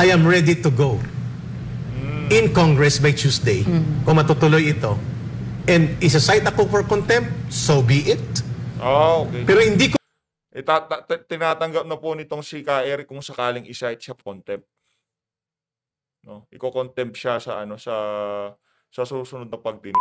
I am ready to go in Congress by Tuesday. Mm. Kung matutuloy ito. And isa site ako for contempt, so be it. Oh, okay. Pero hindi ko... Itata- tinatanggap na po nitong si Ka Kaeri kung sakaling isa-cite siya contempt. No? Iko-contempt siya sa ano sa sa susunod na pagdinig.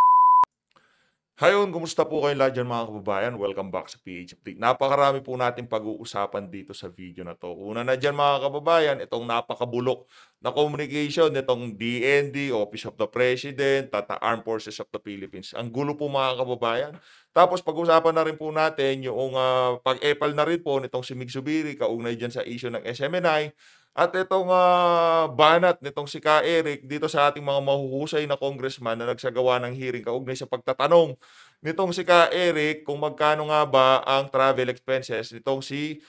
Hayon, kumusta po kayong lahat dyan mga kababayan? Welcome back sa PH Update. Napakarami po natin pag-uusapan dito sa video na to. Una na dyan mga kababayan, itong napakabulok na communication nitong DND, Office of the President, Tata Armed Forces of the Philippines. Ang gulo po mga kababayan. Tapos pag uusapan na rin po natin yung uh, pag-epal na rin po nitong si Mig Subiri, kaugnay dyan sa issue ng SMNI, at itong uh, banat nitong si Ka Eric dito sa ating mga mahuhusay na congressman na nagsagawa ng hearing kaugnay sa pagtatanong nitong si Ka Eric kung magkano nga ba ang travel expenses nitong si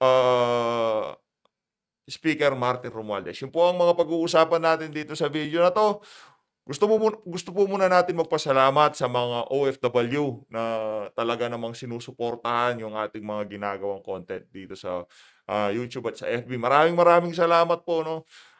uh, Speaker Martin Romualdez. Yun po ang mga pag-uusapan natin dito sa video na to. Gusto, mo, gusto po muna natin magpasalamat sa mga OFW na talaga namang sinusuportahan yung ating mga ginagawang content dito sa uh, ah, YouTube at sa FB. Maraming maraming salamat po. No?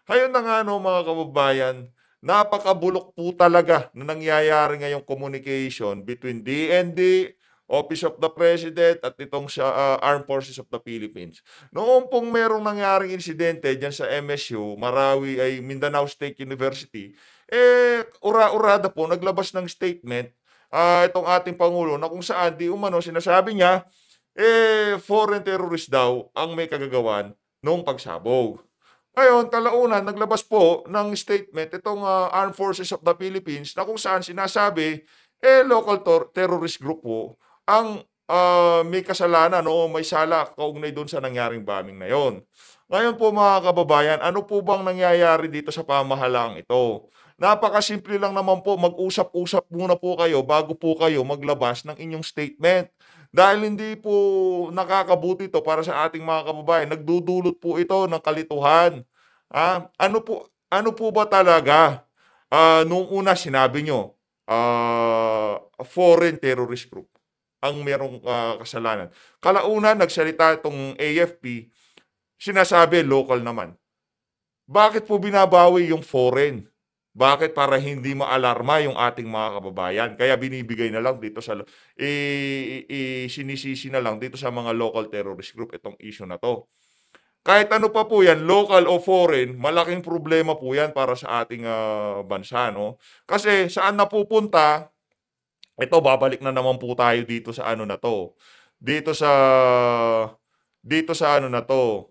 Ayun na nga no, mga kababayan, napakabulok po talaga na nangyayari ngayong communication between DND, Office of the President at itong sa uh, ah, Armed Forces of the Philippines. Noong pong merong nangyaring insidente diyan sa MSU, Marawi ay Mindanao State University, eh ura-urada po naglabas ng statement uh, itong ating pangulo na kung saan di umano sinasabi niya eh, foreign terrorist daw ang may kagagawan noong pagsabog. Ngayon, talaunan, naglabas po ng statement itong uh, Armed Forces of the Philippines na kung saan sinasabi, eh, local terrorist group po ang uh, may kasalanan o may sala kaugnay doon sa nangyaring bombing na yon. Ngayon po mga kababayan, ano po bang nangyayari dito sa pamahalaan ito? Napakasimple lang naman po, mag-usap-usap muna po kayo bago po kayo maglabas ng inyong statement. Dahil hindi po nakakabuti to para sa ating mga kababayan. Nagdudulot po ito ng kalituhan. Ah, ano po ano po ba talaga ah, nung una sinabi nyo, ah, foreign terrorist group ang merong uh, kasalanan. Kalauna, nagsalita itong AFP, sinasabi local naman. Bakit po binabawi yung foreign? Bakit? Para hindi maalarma yung ating mga kababayan. Kaya binibigay na lang dito sa, i, eh, sinisisi na lang dito sa mga local terrorist group itong issue na to. Kahit ano pa po yan, local o foreign, malaking problema po yan para sa ating uh, bansa. No? Kasi saan napupunta, ito babalik na naman po tayo dito sa ano na to. Dito sa, dito sa ano na to.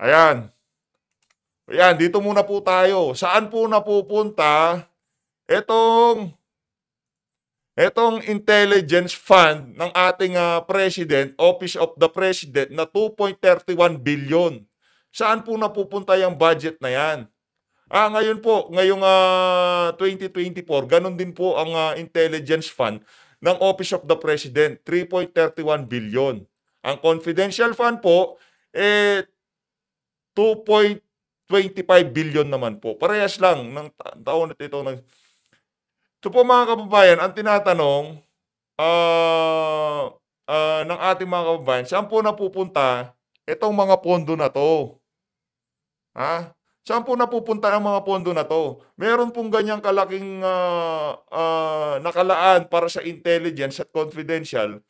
Ayan. Ayan, dito muna po tayo. Saan po napupunta itong itong intelligence fund ng ating uh, president, Office of the President na 2.31 billion. Saan po napupunta yung budget na 'yan? Ah, ngayon po, ngayong uh, ah, 2024, ganun din po ang uh, intelligence fund ng Office of the President, 3.31 billion. Ang confidential fund po eh 2. 25 billion naman po. Parehas lang ng ta- taon at ito. Ng... So po mga kababayan, ang tinatanong uh, uh, ng ating mga kababayan, saan po napupunta itong mga pondo na to? Ha? Saan po napupunta ang mga pondo na to? Meron pong ganyang kalaking uh, uh, nakalaan para sa intelligence at confidential.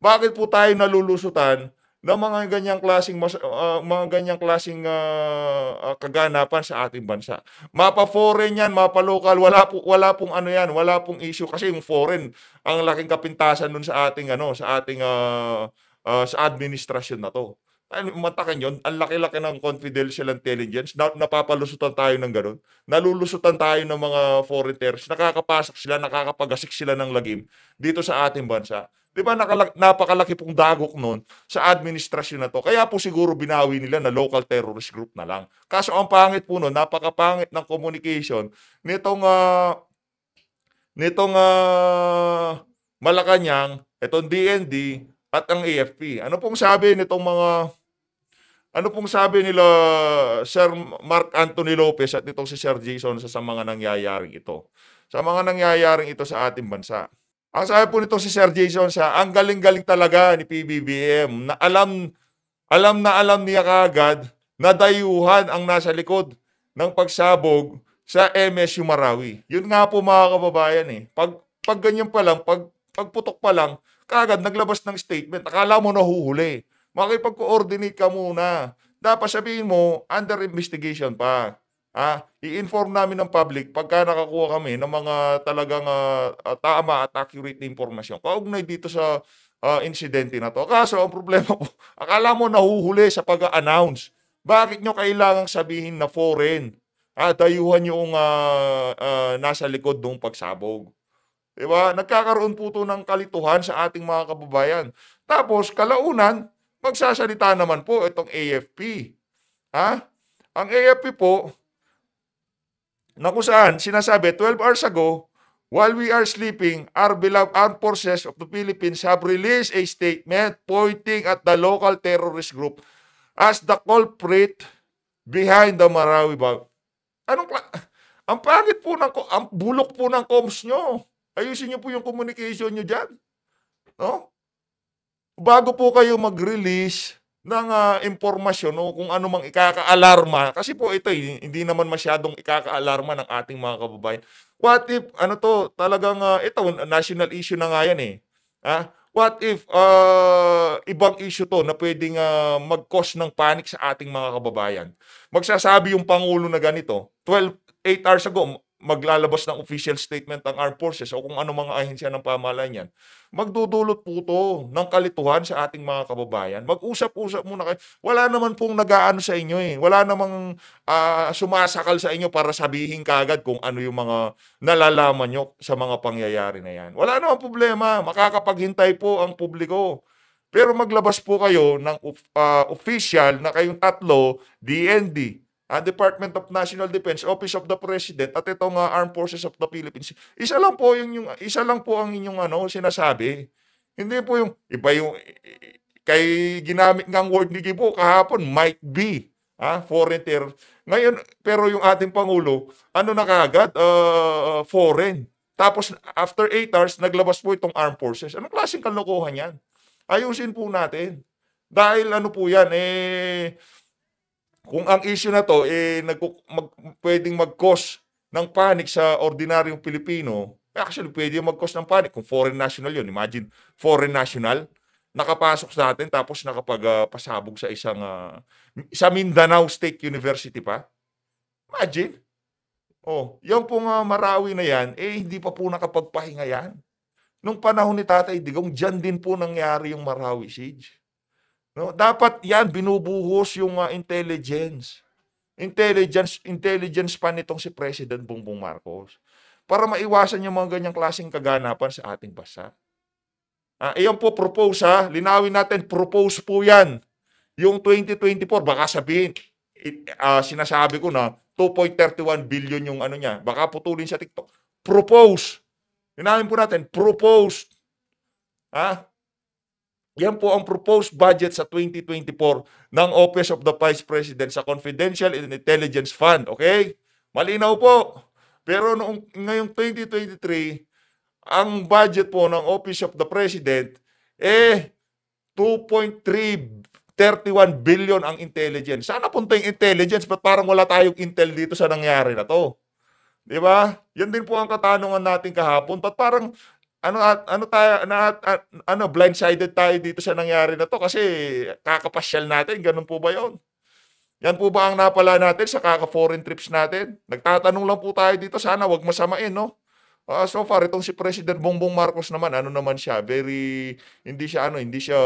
Bakit po tayo nalulusutan na mga ganyang klasing mas, uh, mga ganyang klasing uh, uh, kaganapan sa ating bansa. Mapa foreign 'yan, mapa local, wala po wala pong ano 'yan, wala pong issue kasi yung foreign ang laking kapintasan nun sa ating ano, sa ating uh, uh, sa administrasyon na 'to. Ano, matakan yon ang laki-laki ng confidential intelligence, na, napapalusutan tayo ng ganun, nalulusutan tayo ng mga foreign terrorists, nakakapasak sila, nakakapagasik sila ng lagim dito sa ating bansa. Di ba napakalaki pong dagok noon sa administrasyon na to. Kaya po siguro binawi nila na local terrorist group na lang. Kaso ang pangit po noon, napakapangit ng communication nitong uh, nitong uh, Malacanang, itong DND at ang AFP. Ano pong sabi nitong mga ano pong sabi nila Sir Mark Anthony Lopez at nitong si Sir Jason sa mga nangyayaring ito? Sa mga nangyayaring ito sa ating bansa. Ang sabi po nito si Sir Jason siya, ang galing-galing talaga ni PBBM na alam, alam na alam niya kagad na dayuhan ang nasa likod ng pagsabog sa MSU Marawi. Yun nga po mga kababayan eh. Pag, pag ganyan pa lang, pag, pag putok pa lang, kagad naglabas ng statement. Akala mo nahuhuli. Makipag-coordinate ka muna. Dapat sabihin mo, under investigation pa. Ah, i-inform namin ng public pagka nakakuha kami ng mga talagang uh, tama at accurate na impormasyon. Kaugnay dito sa uh, insidente na to. Kaso ang problema po, akala mo nahuhuli sa pag-announce. Bakit nyo kailangang sabihin na foreign? Ah, dayuhan yung uh, uh, nasa likod ng pagsabog. Diba? Nagkakaroon po ito ng kalituhan sa ating mga kababayan. Tapos, kalaunan, magsasalita naman po itong AFP. Ha? Ang AFP po, na kung saan sinasabi 12 hours ago, while we are sleeping, our beloved armed forces of the Philippines have released a statement pointing at the local terrorist group as the culprit behind the Marawi bomb. Anong ang pangit po ng ang bulok po ng comms nyo. Ayusin niyo po yung communication nyo diyan. No? Bago po kayo mag-release ng uh, impormasyon no, kung ano mang ikakaalarma. Kasi po ito, eh, hindi naman masyadong ikakaalarma ng ating mga kababayan. What if, ano to, talagang, uh, ito, national issue na nga yan eh. Ah, what if uh, ibang issue to na pwedeng uh, mag-cause ng panic sa ating mga kababayan? Magsasabi yung Pangulo na ganito, 12, 8 hours ago, maglalabas ng official statement ang armed forces o kung ano mga ahensya ng pamahalaan yan, magdudulot po to ng kalituhan sa ating mga kababayan. Mag-usap-usap muna kayo. Wala naman pong nagaano sa inyo eh. Wala namang uh, sumasakal sa inyo para sabihin kagad kung ano yung mga nalalaman nyo sa mga pangyayari na yan. Wala namang problema. Makakapaghintay po ang publiko. Pero maglabas po kayo ng uh, official na kayong tatlo, DND, uh, Department of National Defense, Office of the President at itong uh, Armed Forces of the Philippines. Isa lang po yung, yung isa lang po ang inyong ano sinasabi. Hindi po yung iba yung kay ginamit ng word ni Gibo kahapon might be ah, foreign terror. Ngayon, pero yung ating Pangulo, ano na kagad? Uh, ah, foreign. Tapos, after 8 hours, naglabas po itong armed forces. Anong klaseng kalokohan yan? Ayusin po natin. Dahil ano po yan, eh, kung ang issue na to eh nagku- mag, pwedeng mag-cause ng panic sa ordinaryong Pilipino, actually pwede mag-cause ng panic kung foreign national 'yon. Imagine foreign national nakapasok sa atin tapos nakapagpasabog uh, sa isang uh, sa Mindanao State University pa. Imagine. Oh, yung pong uh, Marawi na yan, eh hindi pa po nakapagpahinga yan. Nung panahon ni Tatay Digong, diyan din po nangyari yung Marawi siege. No, dapat 'yan binubuhos yung uh, intelligence. Intelligence intelligence pa nitong si President Bongbong Marcos para maiwasan yung mga ganyang klaseng kaganapan sa ating bansa. Ah, iyon po propose ha. Linawin natin, propose po 'yan. Yung 2024 baka sabihin it, uh, ah, sinasabi ko na 2.31 billion yung ano niya. Baka putulin sa TikTok. Propose. Linawin po natin, propose. Ha? Ah, yan po ang proposed budget sa 2024 ng Office of the Vice President sa Confidential and Intelligence Fund. Okay? Malinaw po. Pero noong, ngayong 2023, ang budget po ng Office of the President, eh, 2.331 billion ang intelligence. Sana punta yung intelligence, but parang wala tayong intel dito sa nangyari na to. Di ba? Yan din po ang katanungan natin kahapon. Ba't parang ano ano tayo na, ano, ano blindsided tayo dito sa nangyari na to kasi kakapasyal natin ganun po ba yon yan po ba ang napala natin sa kaka foreign trips natin nagtatanong lang po tayo dito sana wag masamain no uh, so far itong si President Bongbong Marcos naman ano naman siya very hindi siya ano hindi siya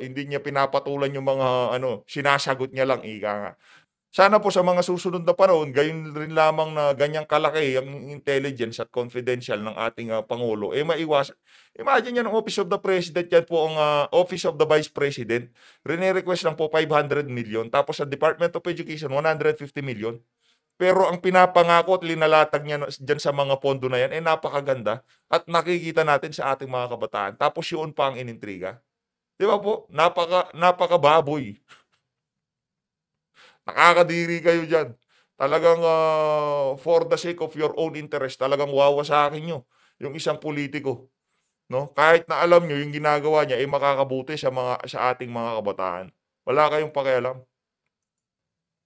hindi niya pinapatulan yung mga ano sinasagot niya lang ika nga sana po sa mga susunod na panahon, gayon rin lamang na ganyang kalaki ang intelligence at confidential ng ating uh, Pangulo, eh maiwas. Imagine yan, ang Office of the President, yan po ang uh, Office of the Vice President, rene-request lang po 500 million, tapos sa Department of Education, 150 million. Pero ang pinapangako at linalatag niya dyan sa mga pondo na yan, eh napakaganda at nakikita natin sa ating mga kabataan. Tapos yun pa ang inintriga. Di ba po? Napaka, napakababoy. Nakakadiri kayo dyan. Talagang uh, for the sake of your own interest, talagang wawa sa akin nyo yung isang politiko. No? Kahit na alam nyo yung ginagawa niya ay eh, makakabuti sa, mga, sa ating mga kabataan. Wala kayong pakialam.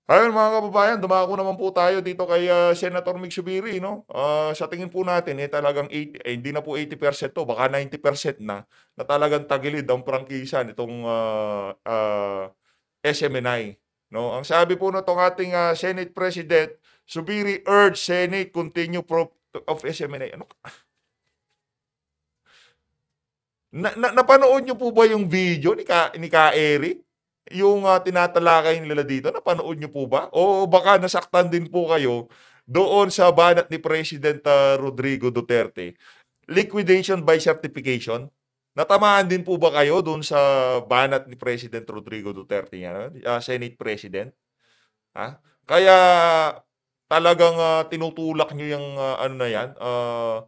Ayun mga kababayan, dumako naman po tayo dito kay uh, Senator Mick no? Uh, sa tingin po natin, eh, talagang 80, eh, hindi na po 80% to, baka 90% na, na talagang tagilid ang prangkisa nitong uh, uh, SMNI. No, ang sabi po ng ating uh, Senate President, Subiri urge Senate continue pro- of SMNA. Ano? Na, na, napanood niyo po ba yung video ni Ka, ni Ka Eric? Yung uh, tinatalakay nila dito, napanood niyo po ba? O baka nasaktan din po kayo doon sa banat ni President uh, Rodrigo Duterte. Liquidation by certification. Natamaan din po ba kayo doon sa banat ni President Rodrigo Duterte niya, uh, ah, Senate President? Ha? Kaya talagang uh, tinutulak niyo yung uh, ano na yan, uh,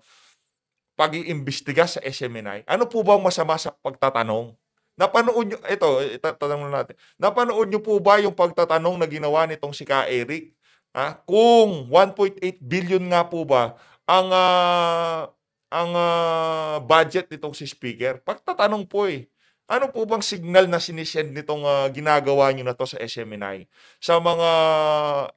pag-iimbestiga sa SMNI. Ano po ba masama sa pagtatanong? Napanood nyo, ito, tatanong natin. Napanood nyo po ba yung pagtatanong na ginawa nitong si Ka Eric? Ha? Kung 1.8 billion nga po ba ang uh, ang uh, budget nitong si speaker? Pagtatanong po eh, ano po bang signal na sinisend nitong uh, ginagawa nyo na to sa SMNI? Sa mga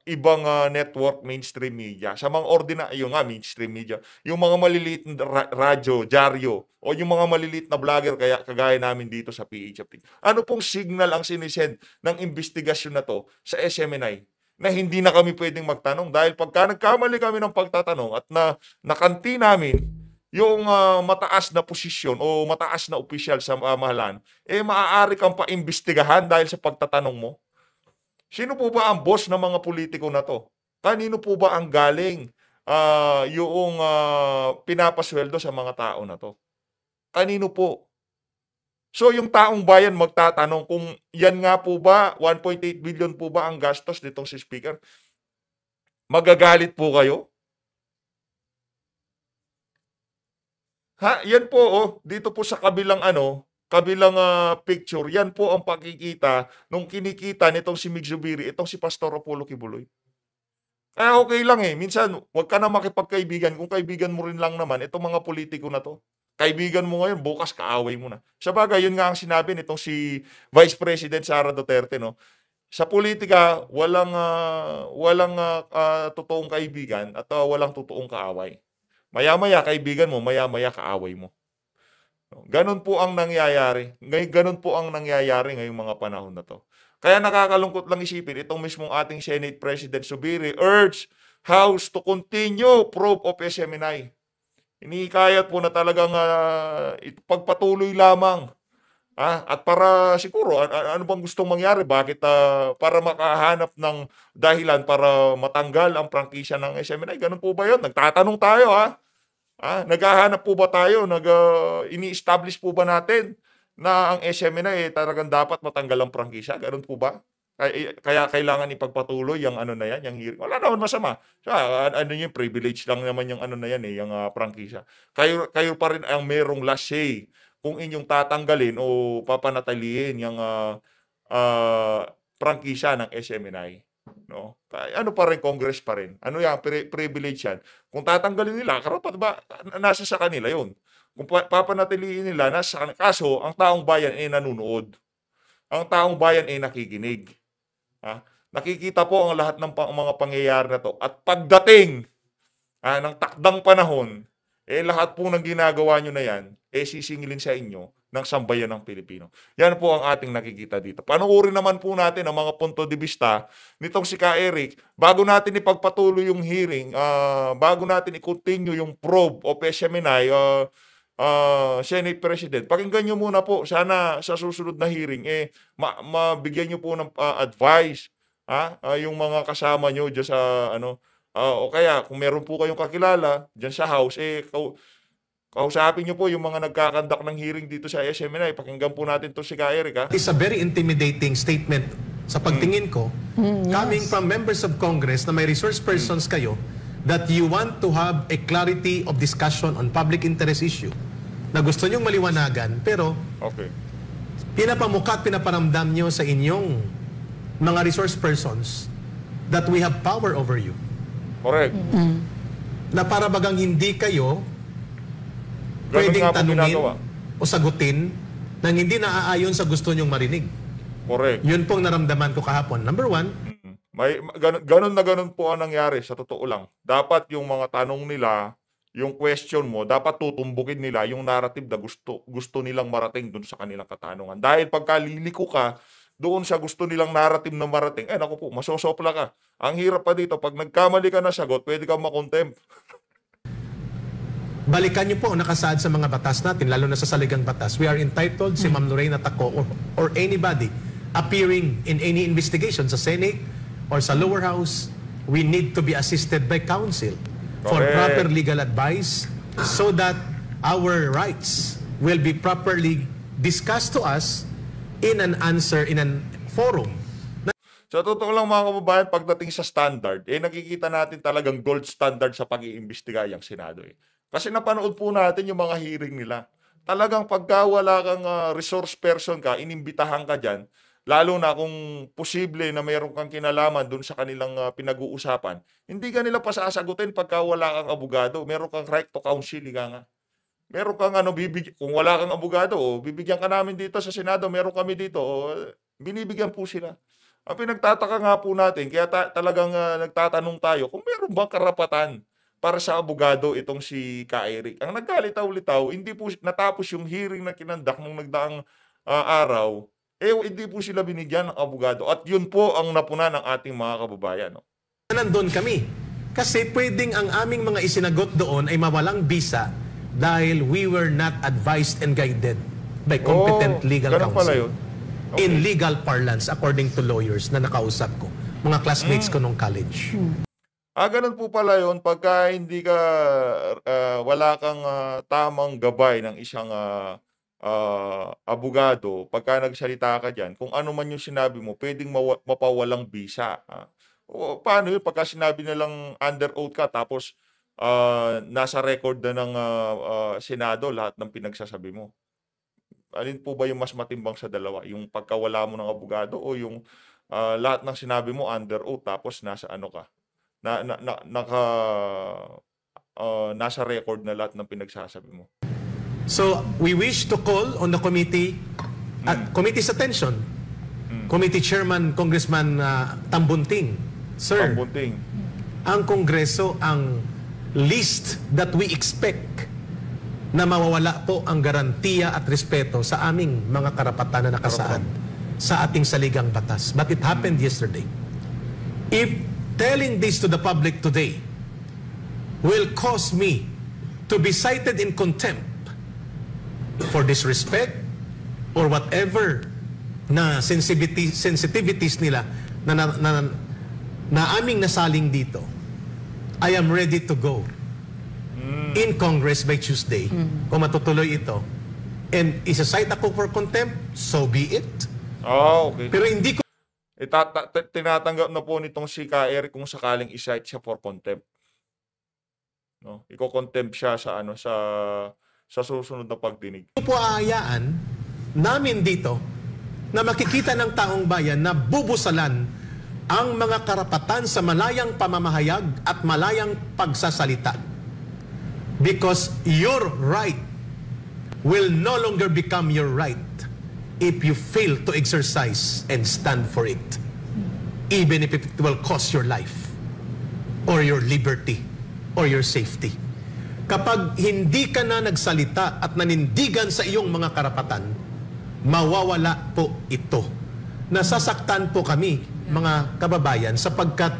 ibang uh, network mainstream media, sa mga ordinary, yung nga mainstream media, yung mga maliliit na ra- radyo, dyaryo, o yung mga maliliit na vlogger kaya, kagaya namin dito sa PHFT. Ano pong signal ang sinisend ng investigasyon na to sa SMNI? na hindi na kami pwedeng magtanong dahil pagka nagkamali kami ng pagtatanong at na nakanti namin yung uh, mataas na posisyon o mataas na official sa pamahalaan, ah, eh maaari kang paimbestigahan dahil sa pagtatanong mo. Sino po ba ang boss ng mga politiko na to? Kanino po ba ang galing uh, yung uh, pinapasweldo sa mga tao na to? Kanino po? So yung taong bayan magtatanong kung yan nga po ba, 1.8 billion po ba ang gastos nitong si Speaker? Magagalit po kayo? Ha, yan po oh, dito po sa kabilang ano, kabilang uh, picture, yan po ang pakikita nung kinikita nitong si Mijubiri, itong si Pastor Apollo Kibuloy. Kaya ah, okay lang eh. Minsan, huwag ka na makipagkaibigan kung kaibigan mo rin lang naman itong mga politiko na to. Kaibigan mo ngayon, bukas kaaway mo na. Sa bagay, yun nga ang sinabi nitong si Vice President Sara Duterte, no? Sa politika, walang uh, walang uh, uh, totoong kaibigan at uh, walang totoong kaaway. Maya-maya kaibigan mo, maya-maya kaaway mo. Ganon po ang nangyayari. Ngayon, ganon po ang nangyayari ngayong mga panahon na to. Kaya nakakalungkot lang isipin, itong mismong ating Senate President Subiri urge House to continue probe of SMNI. Inihikayat po na talagang uh, ah, pagpatuloy lamang Ah, at para siguro, ano bang gustong mangyari? Bakit uh, para makahanap ng dahilan para matanggal ang prangkisya ng SMNI? Ganun po ba yun? Nagtatanong tayo ha? Ah, naghahanap po ba tayo? Nag, uh, ini-establish po ba natin na ang SMNI eh, talagang dapat matanggal ang prangkisya? Ganun po ba? Kaya, eh, kaya kailangan ipagpatuloy yung ano na yan, yung hearing. Wala naman masama. So, ano yung privilege lang naman yung ano na yan eh, yung uh, ah, prangkisa. Kayo, kayo pa rin ang merong last say kung inyong tatanggalin o papanatalihin yung uh, uh, prangkisa ng SMNI. No? Ano pa rin, Congress pa rin. Ano yan, pri- privilege yan. Kung tatanggalin nila, karapat ba, nasa sa kanila yon Kung pa- papanatiliin nila, nasa kanila. Kaso, ang taong bayan ay nanunood. Ang taong bayan ay nakikinig. Ha? Nakikita po ang lahat ng pa- mga pangyayari na to. At pagdating ha, ng takdang panahon, eh lahat po ng ginagawa nyo na yan, eh sisingilin sa inyo ng sambayan ng Pilipino. Yan po ang ating nakikita dito. Panuuri naman po natin ang mga punto de vista nitong si Ka Eric bago natin ipagpatuloy yung hearing, uh, bago natin i-continue yung probe o Peseminay, uh, uh, ah, Senate President, pakinggan nyo muna po, sana sa susunod na hearing, eh, ma- mabigyan nyo po ng uh, advice, ha? Uh, yung mga kasama nyo dyan sa, ano, Uh, o kaya, kung meron po kayong kakilala, dyan sa house, eh, kau kausapin niyo po yung mga nagkakandak ng hearing dito sa SMNI. Pakinggan po natin to si Ka Eric, ha? Ah. It's a very intimidating statement sa mm. pagtingin ko, mm, yes. coming from members of Congress na may resource persons mm. kayo, that you want to have a clarity of discussion on public interest issue na gusto nyong maliwanagan, pero okay. pinapamukha at pinaparamdam nyo sa inyong mga resource persons that we have power over you. Correct. Mm. Na para bagang hindi kayo Ganun pwedeng tanungin o sagutin nang hindi naaayon sa gusto nyong marinig. Correct. Yun pong naramdaman ko kahapon. Number one, mm. May ganun, ganun na ganun po ang nangyari sa totoo lang. Dapat yung mga tanong nila, yung question mo, dapat tutumbukin nila yung narrative na gusto gusto nilang marating dun sa kanilang katanungan. Dahil pagka liliko ka doon siya gusto nilang narrative na marating, eh naku po, masosopla ka. Ang hirap pa dito, pag nagkamali ka na sagot, pwede kang makontempt. Balikan niyo po nakasaad sa mga batas natin, lalo na sa saligang batas. We are entitled, si Ma'am Lorena Ataco or, or anybody appearing in any investigation sa Senate or sa lower house, we need to be assisted by counsel for Correct. proper legal advice so that our rights will be properly discussed to us in an answer in an forum. so, totoo lang mga kababayan, pagdating sa standard, eh nakikita natin talagang gold standard sa pag-iimbestiga yung Senado. Eh. Kasi napanood po natin yung mga hearing nila. Talagang pagka wala kang uh, resource person ka, inimbitahan ka dyan, lalo na kung posible na mayroon kang kinalaman dun sa kanilang uh, pinag-uusapan, hindi ka nila pasasagutin pagka wala kang abogado, meron kang right to counsel, nga nga meron kang ano, bibig, kung wala kang abogado, oh, bibigyan ka namin dito sa Senado, meron kami dito, oh, binibigyan po sila. Ang pinagtataka nga po natin, kaya ta- talagang uh, nagtatanong tayo kung meron bang karapatan para sa abogado itong si Kairik. Eric. Ang nagkalitaw-litaw, hindi po natapos yung hearing na kinandak nung nagdaang uh, araw, eh hindi po sila binigyan ng abogado. At yun po ang napuna ng ating mga kababayan. No? Oh. Nandun kami. Kasi pwedeng ang aming mga isinagot doon ay mawalang bisa dahil we were not advised and guided by competent oh, legal counsel. Okay. In legal parlance, according to lawyers na nakausap ko, mga classmates mm. ko nung college. Hmm. Ah, ganun po pala yun pagka hindi ka, uh, wala kang uh, tamang gabay ng isang uh, uh, abogado, pagka nagsalita ka dyan, kung ano man yung sinabi mo, pwedeng mapawalang visa. Uh, o, paano yun pagka sinabi nilang under oath ka tapos uh, nasa record na ng uh, uh, Senado lahat ng pinagsasabi mo. Alin po ba yung mas matimbang sa dalawa? Yung pagkawala mo ng abogado o yung uh, lahat ng sinabi mo under oath tapos nasa ano ka? Na, na, na, naka, uh, nasa record na lahat ng pinagsasabi mo. So, we wish to call on the committee mm. at hmm. committee's attention. Mm. Committee Chairman Congressman uh, Tambunting. Sir, Tambunting. ang Kongreso ang least that we expect na mawawala po ang garantiya at respeto sa aming mga karapatan na nakasaad sa ating saligang batas. But it happened yesterday. If telling this to the public today will cause me to be cited in contempt for disrespect or whatever na sensitivity, sensitivities nila na, na, na, na aming nasaling dito, I am ready to go in Congress by Tuesday. Mm. Kung matutuloy ito, and isa-cite ako for contempt, so be it. Oh, okay. Pero hindi ko... Itata- tinatanggap na po nitong si KR kung sakaling isa-cite siya for contempt. No, iko-contempt siya sa ano sa sa susunod na pagdinig. Ito po aayaan namin dito na makikita ng taong bayan na bubusalan ang mga karapatan sa malayang pamamahayag at malayang pagsasalita. Because your right will no longer become your right if you fail to exercise and stand for it. Even if it will cost your life or your liberty or your safety. Kapag hindi ka na nagsalita at nanindigan sa iyong mga karapatan, mawawala po ito. Nasasaktan po kami mga kababayan sapagkat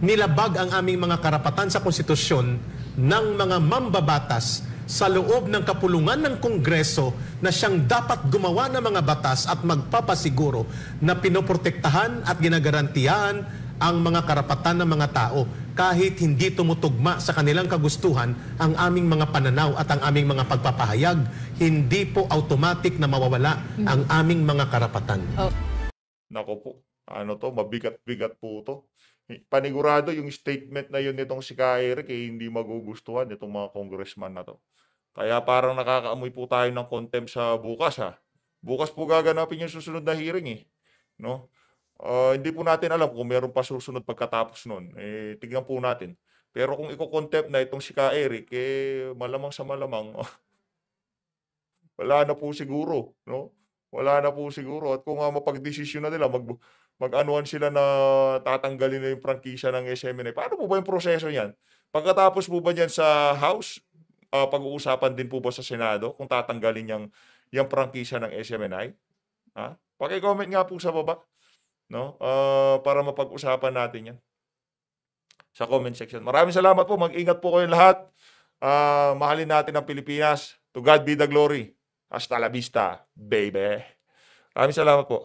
nilabag ang aming mga karapatan sa konstitusyon ng mga mambabatas sa loob ng kapulungan ng Kongreso na siyang dapat gumawa ng mga batas at magpapasiguro na pinoprotektahan at ginagarantiyahan ang mga karapatan ng mga tao kahit hindi tumutugma sa kanilang kagustuhan ang aming mga pananaw at ang aming mga pagpapahayag, hindi po automatic na mawawala ang aming mga karapatan. Oh. Nako po ano to, mabigat-bigat po to. Eh, panigurado yung statement na yun nitong si Kaerik eh, hindi magugustuhan nitong mga congressman na to. Kaya parang nakakaamoy po tayo ng contempt sa bukas ha. Bukas po gaganapin yung susunod na hearing eh. No? Uh, hindi po natin alam kung meron pa susunod pagkatapos nun. Eh, tignan po natin. Pero kung iko-contempt na itong si Ka-Eric, eh, malamang sa malamang, wala na po siguro. No? Wala na po siguro. At kung uh, mapagdesisyon na nila, mag mag-anuan sila na tatanggalin na yung prangkisa ng SMNA. Paano po ba yung proseso niyan? Pagkatapos po ba niyan sa House, uh, pag-uusapan din po ba sa Senado kung tatanggalin yung, yung prangkisa ng SMNI? Ha? Pakicomment nga po sa baba no? Uh, para mapag-usapan natin yan sa comment section. Maraming salamat po. Mag-ingat po kayo lahat. Uh, mahalin natin ang Pilipinas. To God be the glory. Hasta la vista, baby. Maraming salamat po.